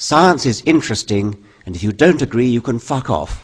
Science is interesting and if you don't agree, you can fuck off.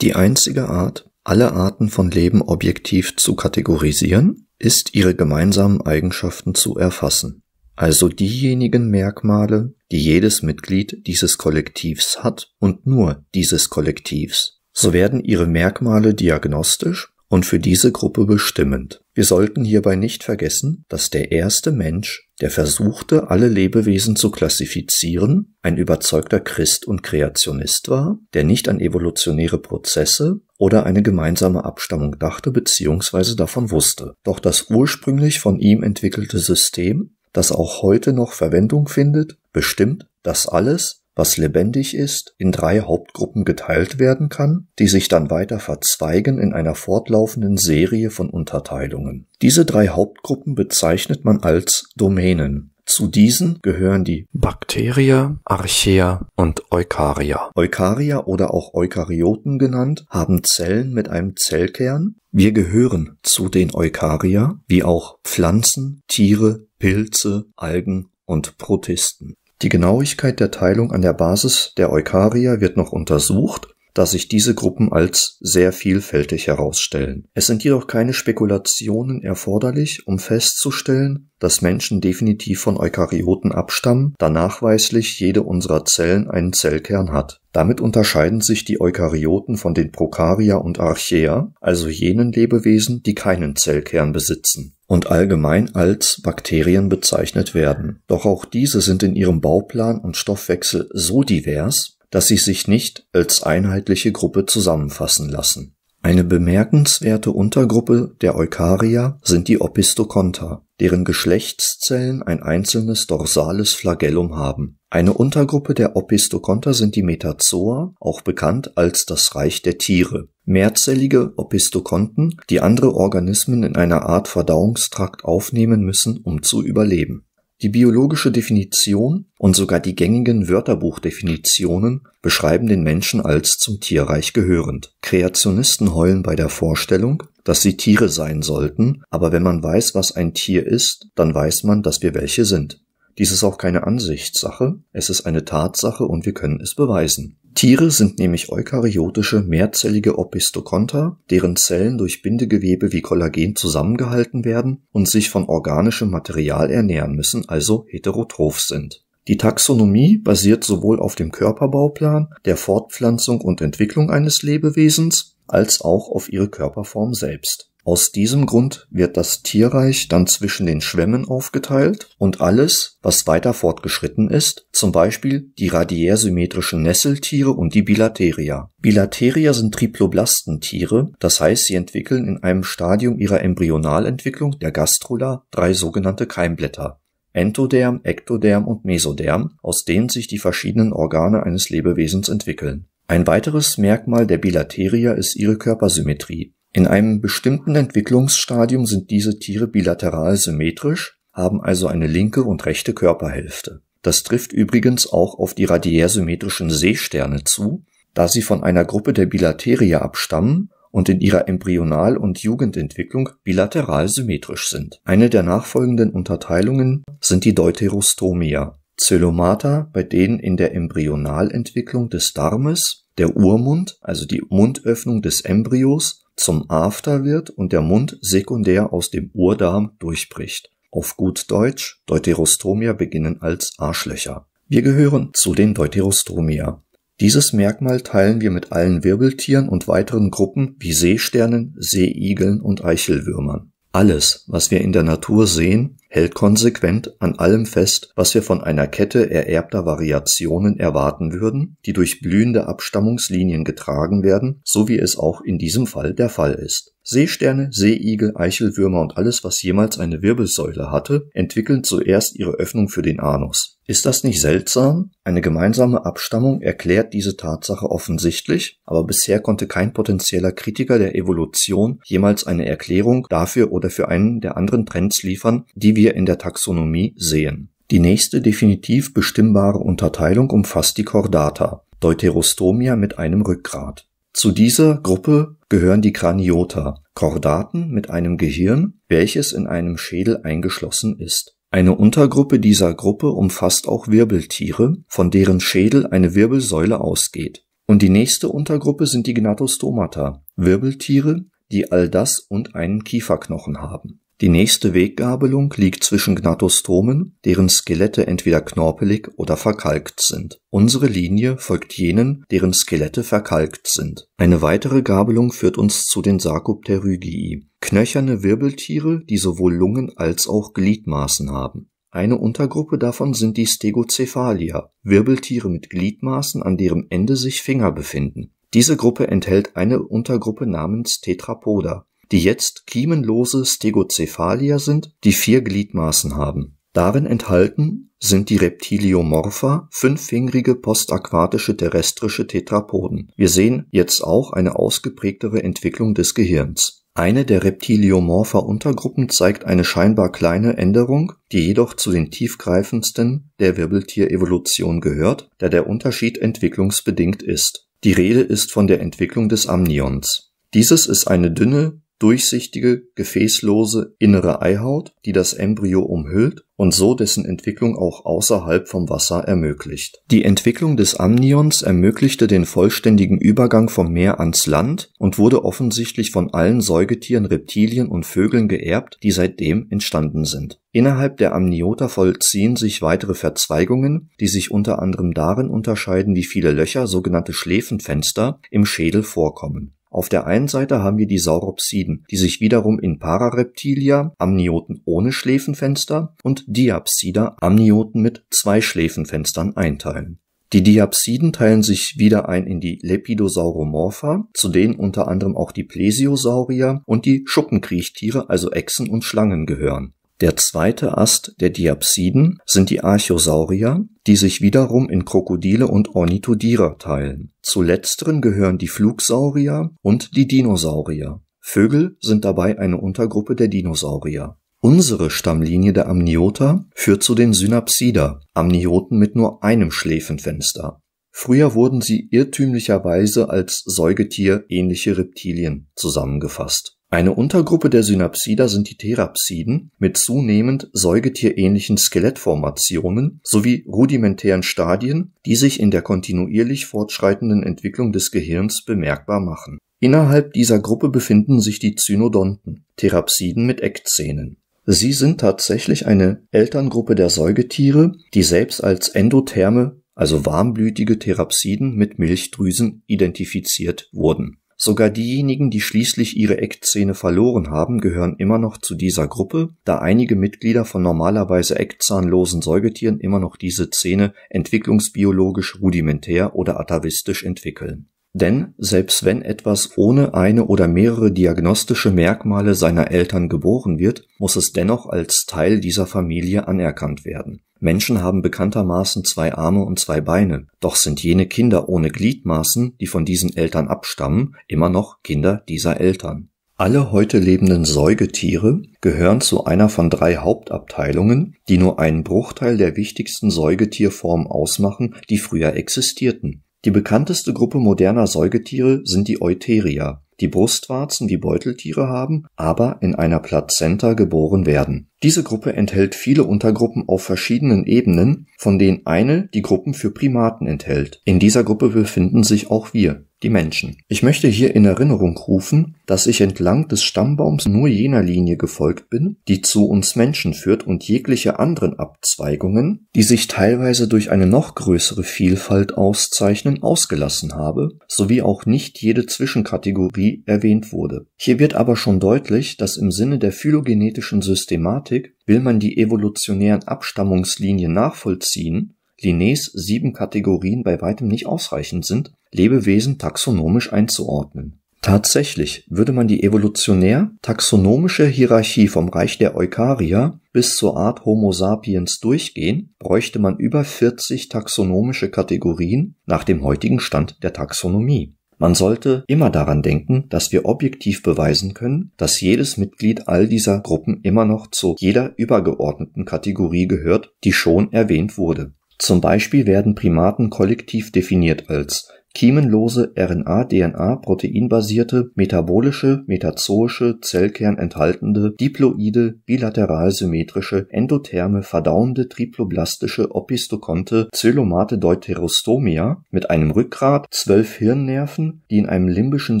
Die einzige Art, alle Arten von Leben objektiv zu kategorisieren, ist ihre gemeinsamen Eigenschaften zu erfassen. Also diejenigen Merkmale, die jedes Mitglied dieses Kollektivs hat und nur dieses Kollektivs. So werden ihre Merkmale diagnostisch und für diese Gruppe bestimmend. Wir sollten hierbei nicht vergessen, dass der erste Mensch, der versuchte, alle Lebewesen zu klassifizieren, ein überzeugter Christ und Kreationist war, der nicht an evolutionäre Prozesse oder eine gemeinsame Abstammung dachte bzw. davon wusste. Doch das ursprünglich von ihm entwickelte System, das auch heute noch Verwendung findet, bestimmt, dass alles, was lebendig ist, in drei Hauptgruppen geteilt werden kann, die sich dann weiter verzweigen in einer fortlaufenden Serie von Unterteilungen. Diese drei Hauptgruppen bezeichnet man als Domänen. Zu diesen gehören die Bakterien, Archaea und Eukarya. Eukarya oder auch Eukaryoten genannt, haben Zellen mit einem Zellkern. Wir gehören zu den Eukarya, wie auch Pflanzen, Tiere, Pilze, Algen und Protisten. Die Genauigkeit der Teilung an der Basis der Eukarya wird noch untersucht, da sich diese Gruppen als sehr vielfältig herausstellen. Es sind jedoch keine Spekulationen erforderlich, um festzustellen, dass Menschen definitiv von Eukaryoten abstammen, da nachweislich jede unserer Zellen einen Zellkern hat. Damit unterscheiden sich die Eukaryoten von den Prokarya und Archaea, also jenen Lebewesen, die keinen Zellkern besitzen und allgemein als Bakterien bezeichnet werden. Doch auch diese sind in ihrem Bauplan und Stoffwechsel so divers, dass sie sich nicht als einheitliche Gruppe zusammenfassen lassen. Eine bemerkenswerte Untergruppe der Eukarya sind die Opistokonta, deren Geschlechtszellen ein einzelnes dorsales Flagellum haben. Eine Untergruppe der Opistokonta sind die Metazoa, auch bekannt als das Reich der Tiere mehrzellige Opistokonten, die andere Organismen in einer Art Verdauungstrakt aufnehmen müssen, um zu überleben. Die biologische Definition und sogar die gängigen Wörterbuchdefinitionen beschreiben den Menschen als zum Tierreich gehörend. Kreationisten heulen bei der Vorstellung, dass sie Tiere sein sollten, aber wenn man weiß, was ein Tier ist, dann weiß man, dass wir welche sind. Dies ist auch keine Ansichtssache, es ist eine Tatsache und wir können es beweisen. Tiere sind nämlich eukaryotische, mehrzellige Opistokonta, deren Zellen durch Bindegewebe wie Kollagen zusammengehalten werden und sich von organischem Material ernähren müssen, also heterotroph sind. Die Taxonomie basiert sowohl auf dem Körperbauplan, der Fortpflanzung und Entwicklung eines Lebewesens, als auch auf ihre Körperform selbst aus diesem Grund wird das Tierreich dann zwischen den Schwämmen aufgeteilt und alles, was weiter fortgeschritten ist, zum Beispiel die radiärsymmetrischen Nesseltiere und die Bilateria. Bilateria sind Triploblastentiere, das heißt, sie entwickeln in einem Stadium ihrer Embryonalentwicklung der Gastrula drei sogenannte Keimblätter. Entoderm, Ektoderm und Mesoderm, aus denen sich die verschiedenen Organe eines Lebewesens entwickeln. Ein weiteres Merkmal der Bilateria ist ihre Körpersymmetrie. In einem bestimmten Entwicklungsstadium sind diese Tiere bilateral symmetrisch, haben also eine linke und rechte Körperhälfte. Das trifft übrigens auch auf die radiärsymmetrischen Seesterne zu, da sie von einer Gruppe der Bilateria abstammen und in ihrer Embryonal- und Jugendentwicklung bilateral symmetrisch sind. Eine der nachfolgenden Unterteilungen sind die Deuterostomia, Zelomata, bei denen in der Embryonalentwicklung des Darmes der Urmund, also die Mundöffnung des Embryos, zum After wird und der Mund sekundär aus dem Urdarm durchbricht. Auf gut Deutsch, Deuterostomia beginnen als Arschlöcher. Wir gehören zu den Deuterostomia. Dieses Merkmal teilen wir mit allen Wirbeltieren und weiteren Gruppen wie Seesternen, Seeigeln und Eichelwürmern. Alles, was wir in der Natur sehen, hält konsequent an allem fest, was wir von einer Kette ererbter Variationen erwarten würden, die durch blühende Abstammungslinien getragen werden, so wie es auch in diesem Fall der Fall ist. Seesterne, Seeigel, Eichelwürmer und alles, was jemals eine Wirbelsäule hatte, entwickeln zuerst ihre Öffnung für den Anus. Ist das nicht seltsam? Eine gemeinsame Abstammung erklärt diese Tatsache offensichtlich, aber bisher konnte kein potenzieller Kritiker der Evolution jemals eine Erklärung dafür oder für einen der anderen Trends liefern, die wir in der Taxonomie sehen. Die nächste definitiv bestimmbare Unterteilung umfasst die Chordata, Deuterostomia mit einem Rückgrat. Zu dieser Gruppe gehören die Craniota, Chordaten mit einem Gehirn, welches in einem Schädel eingeschlossen ist. Eine Untergruppe dieser Gruppe umfasst auch Wirbeltiere, von deren Schädel eine Wirbelsäule ausgeht. Und die nächste Untergruppe sind die Gnathostomata, Wirbeltiere, die all das und einen Kieferknochen haben die nächste Weggabelung liegt zwischen Gnathostomen, deren Skelette entweder knorpelig oder verkalkt sind. Unsere Linie folgt jenen, deren Skelette verkalkt sind. Eine weitere Gabelung führt uns zu den Sarcopterygii, knöcherne Wirbeltiere, die sowohl Lungen als auch Gliedmaßen haben. Eine Untergruppe davon sind die Stegocephalia, Wirbeltiere mit Gliedmaßen, an deren Ende sich Finger befinden. Diese Gruppe enthält eine Untergruppe namens Tetrapoda die jetzt kiemenlose Stegocephalia sind, die vier Gliedmaßen haben. Darin enthalten sind die Reptiliomorpha, fünffingrige postaquatische terrestrische Tetrapoden. Wir sehen jetzt auch eine ausgeprägtere Entwicklung des Gehirns. Eine der reptiliomorpha Untergruppen zeigt eine scheinbar kleine Änderung, die jedoch zu den tiefgreifendsten der Wirbeltierevolution gehört, da der Unterschied entwicklungsbedingt ist. Die Rede ist von der Entwicklung des Amnions. Dieses ist eine dünne, durchsichtige, gefäßlose innere Eihaut, die das Embryo umhüllt und so dessen Entwicklung auch außerhalb vom Wasser ermöglicht. Die Entwicklung des Amnions ermöglichte den vollständigen Übergang vom Meer ans Land und wurde offensichtlich von allen Säugetieren, Reptilien und Vögeln geerbt, die seitdem entstanden sind. Innerhalb der Amniota vollziehen sich weitere Verzweigungen, die sich unter anderem darin unterscheiden, wie viele Löcher, sogenannte Schläfenfenster, im Schädel vorkommen. Auf der einen Seite haben wir die Sauropsiden, die sich wiederum in Parareptilia, Amnioten ohne Schläfenfenster und Diapsida, Amnioten mit zwei Schläfenfenstern einteilen. Die Diapsiden teilen sich wieder ein in die Lepidosauromorpha, zu denen unter anderem auch die Plesiosaurier und die Schuppenkriechtiere, also Echsen und Schlangen gehören. Der zweite Ast der Diapsiden sind die Archosaurier, die sich wiederum in Krokodile und Ornithodira teilen. Zu letzteren gehören die Flugsaurier und die Dinosaurier. Vögel sind dabei eine Untergruppe der Dinosaurier. Unsere Stammlinie der Amniota führt zu den Synapsida, Amnioten mit nur einem Schläfenfenster. Früher wurden sie irrtümlicherweise als säugetierähnliche Reptilien zusammengefasst eine Untergruppe der Synapsida sind die Therapsiden mit zunehmend säugetierähnlichen Skelettformationen sowie rudimentären Stadien, die sich in der kontinuierlich fortschreitenden Entwicklung des Gehirns bemerkbar machen. Innerhalb dieser Gruppe befinden sich die Zynodonten, Therapsiden mit Eckzähnen. Sie sind tatsächlich eine Elterngruppe der Säugetiere, die selbst als endotherme, also warmblütige Therapsiden mit Milchdrüsen identifiziert wurden Sogar diejenigen, die schließlich ihre Eckzähne verloren haben, gehören immer noch zu dieser Gruppe, da einige Mitglieder von normalerweise eckzahnlosen Säugetieren immer noch diese Zähne entwicklungsbiologisch rudimentär oder atavistisch entwickeln denn selbst wenn etwas ohne eine oder mehrere diagnostische Merkmale seiner Eltern geboren wird, muss es dennoch als Teil dieser Familie anerkannt werden. Menschen haben bekanntermaßen zwei Arme und zwei Beine, doch sind jene Kinder ohne Gliedmaßen, die von diesen Eltern abstammen, immer noch Kinder dieser Eltern. Alle heute lebenden Säugetiere gehören zu einer von drei Hauptabteilungen, die nur einen Bruchteil der wichtigsten Säugetierformen ausmachen, die früher existierten. Die bekannteste Gruppe moderner Säugetiere sind die Euteria, die Brustwarzen wie Beuteltiere haben, aber in einer Plazenta geboren werden. Diese Gruppe enthält viele Untergruppen auf verschiedenen Ebenen, von denen eine die Gruppen für Primaten enthält. In dieser Gruppe befinden sich auch wir die Menschen. Ich möchte hier in Erinnerung rufen, dass ich entlang des Stammbaums nur jener Linie gefolgt bin, die zu uns Menschen führt und jegliche anderen Abzweigungen, die sich teilweise durch eine noch größere Vielfalt auszeichnen, ausgelassen habe, sowie auch nicht jede Zwischenkategorie erwähnt wurde. Hier wird aber schon deutlich, dass im Sinne der phylogenetischen Systematik will man die evolutionären Abstammungslinien nachvollziehen, Linnés sieben Kategorien bei weitem nicht ausreichend sind, Lebewesen taxonomisch einzuordnen. Tatsächlich würde man die evolutionär taxonomische Hierarchie vom Reich der Eukarier bis zur Art Homo sapiens durchgehen, bräuchte man über 40 taxonomische Kategorien nach dem heutigen Stand der Taxonomie. Man sollte immer daran denken, dass wir objektiv beweisen können, dass jedes Mitglied all dieser Gruppen immer noch zu jeder übergeordneten Kategorie gehört, die schon erwähnt wurde. Zum Beispiel werden Primaten kollektiv definiert als Kiemenlose RNA-DNA-proteinbasierte metabolische metazoische Zellkern enthaltende diploide bilateral-symmetrische endotherme verdauende triploblastische opistokonte, Coelomate deuterostomia mit einem Rückgrat, zwölf Hirnnerven, die in einem limbischen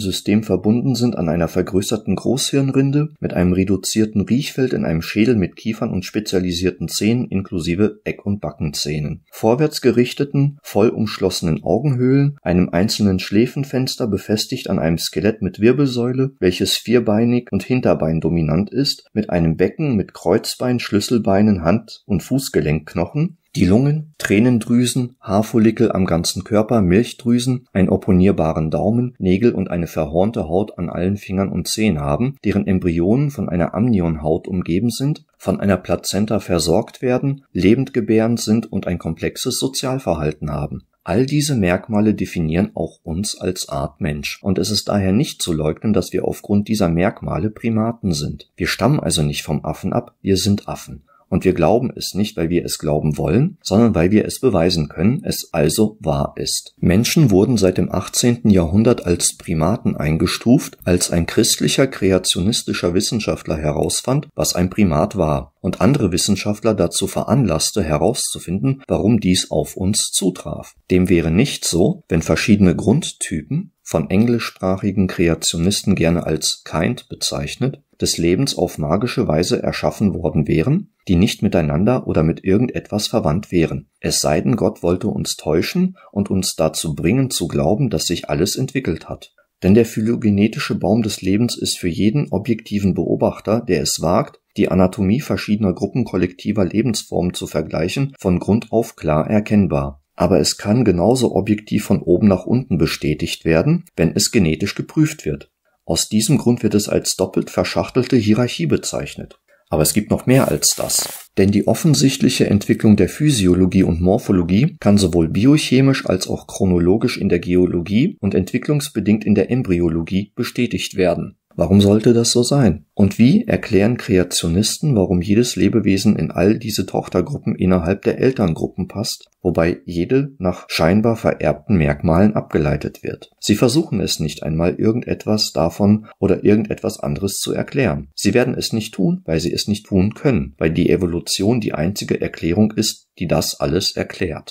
System verbunden sind an einer vergrößerten Großhirnrinde, mit einem reduzierten Riechfeld in einem Schädel mit Kiefern und spezialisierten Zähnen inklusive Eck und Backenzähnen, vorwärts gerichteten, voll umschlossenen Augenhöhlen, einem einem einzelnen Schläfenfenster befestigt an einem Skelett mit Wirbelsäule, welches vierbeinig und Hinterbein dominant ist, mit einem Becken mit Kreuzbein, Schlüsselbeinen, Hand- und Fußgelenkknochen, die Lungen, Tränendrüsen, Haarfollikel am ganzen Körper, Milchdrüsen, einen opponierbaren Daumen, Nägel und eine verhornte Haut an allen Fingern und Zehen haben, deren Embryonen von einer Amnionhaut umgeben sind, von einer Plazenta versorgt werden, lebend gebärend sind und ein komplexes Sozialverhalten haben All diese Merkmale definieren auch uns als Art Mensch, und es ist daher nicht zu leugnen, dass wir aufgrund dieser Merkmale Primaten sind. Wir stammen also nicht vom Affen ab, wir sind Affen. Und wir glauben es nicht, weil wir es glauben wollen, sondern weil wir es beweisen können, es also wahr ist. Menschen wurden seit dem 18. Jahrhundert als Primaten eingestuft, als ein christlicher kreationistischer Wissenschaftler herausfand, was ein Primat war und andere Wissenschaftler dazu veranlasste, herauszufinden, warum dies auf uns zutraf. Dem wäre nicht so, wenn verschiedene Grundtypen, von englischsprachigen Kreationisten gerne als Kind bezeichnet, des Lebens auf magische Weise erschaffen worden wären die nicht miteinander oder mit irgendetwas verwandt wären, es sei denn Gott wollte uns täuschen und uns dazu bringen zu glauben, dass sich alles entwickelt hat. Denn der phylogenetische Baum des Lebens ist für jeden objektiven Beobachter, der es wagt, die Anatomie verschiedener Gruppen kollektiver Lebensformen zu vergleichen, von Grund auf klar erkennbar aber es kann genauso objektiv von oben nach unten bestätigt werden, wenn es genetisch geprüft wird. Aus diesem Grund wird es als doppelt verschachtelte Hierarchie bezeichnet. Aber es gibt noch mehr als das. Denn die offensichtliche Entwicklung der Physiologie und Morphologie kann sowohl biochemisch als auch chronologisch in der Geologie und entwicklungsbedingt in der Embryologie bestätigt werden Warum sollte das so sein? Und wie erklären Kreationisten, warum jedes Lebewesen in all diese Tochtergruppen innerhalb der Elterngruppen passt, wobei jede nach scheinbar vererbten Merkmalen abgeleitet wird? Sie versuchen es nicht einmal irgendetwas davon oder irgendetwas anderes zu erklären. Sie werden es nicht tun, weil sie es nicht tun können, weil die Evolution die einzige Erklärung ist, die das alles erklärt.